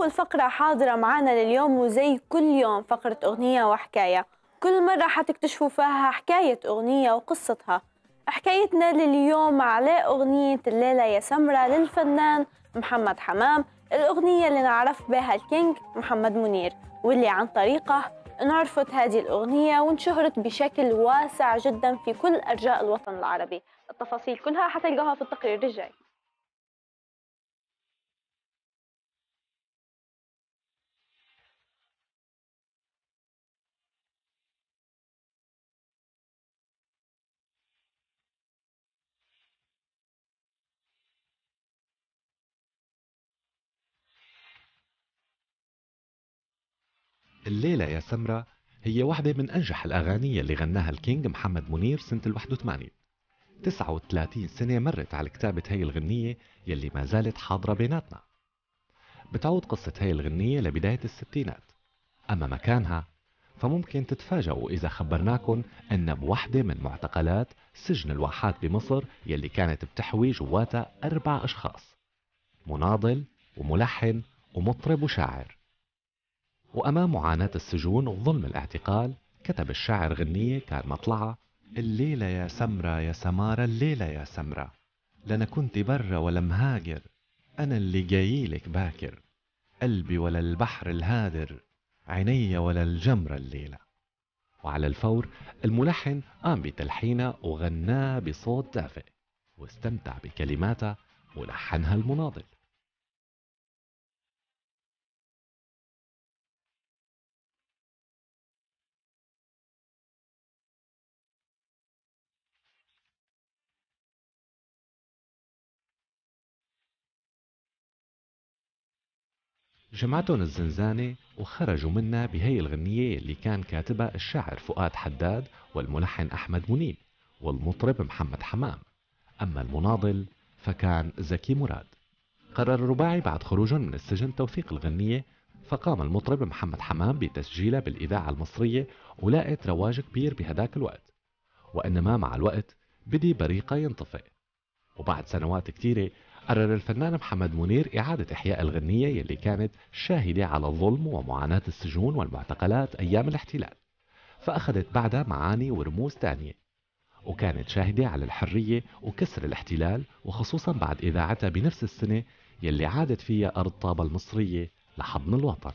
أول فقرة حاضرة معنا لليوم وزي كل يوم فقرة أغنية وحكاية كل مرة حتكتشفوا فيها حكاية أغنية وقصتها حكايتنا لليوم على أغنية الليلة يا سمرة للفنان محمد حمام الأغنية اللي نعرف بها الكينج محمد منير واللي عن طريقه انعرفت هذه الأغنية وانشهرت بشكل واسع جدا في كل أرجاء الوطن العربي التفاصيل كلها حتلقاها في التقرير الجاي الليلة يا سمرة هي واحدة من أنجح الأغاني اللي غناها الكينج محمد منير سنة ال 81 39 سنة مرت على كتابة هي الغنية يلي ما زالت حاضرة بيناتنا بتعود قصة هي الغنية لبداية الستينات أما مكانها فممكن تتفاجئوا إذا خبرناكم أن بوحدة من معتقلات سجن الواحات بمصر يلي كانت بتحوي جواتها أربع أشخاص مناضل وملحن ومطرب وشاعر وأمام معاناة السجون وظلم الاعتقال كتب الشاعر غنية كان مطلعة الليلة يا سمرة يا سمارة الليلة يا سمرة لنا كنت برا ولا مهاجر أنا اللي جايلك باكر قلبي ولا البحر الهادر عيني ولا الجمرة الليلة وعلى الفور الملحن قام بتلحينه وغناه بصوت دافئ واستمتع بكلماته ولحنها المناضل جمعتهم الزنزانة وخرجوا منا بهي الغنية اللي كان كاتبها الشاعر فؤاد حداد والملحن أحمد منيب والمطرب محمد حمام أما المناضل فكان زكي مراد قرر الرباعي بعد خروج من السجن توثيق الغنية فقام المطرب محمد حمام بتسجيلها بالإذاعة المصرية ولقيت رواج كبير بهداك الوقت وإنما مع الوقت بدي بريقة ينطفئ وبعد سنوات كتيرة قرر الفنان محمد منير إعادة إحياء الغنية يلي كانت شاهدة على الظلم ومعاناة السجون والمعتقلات أيام الاحتلال فأخذت بعدها معاني ورموز تانية وكانت شاهدة على الحرية وكسر الاحتلال وخصوصا بعد إذاعتها بنفس السنة يلي عادت فيها أرض طابة المصرية لحضن الوطن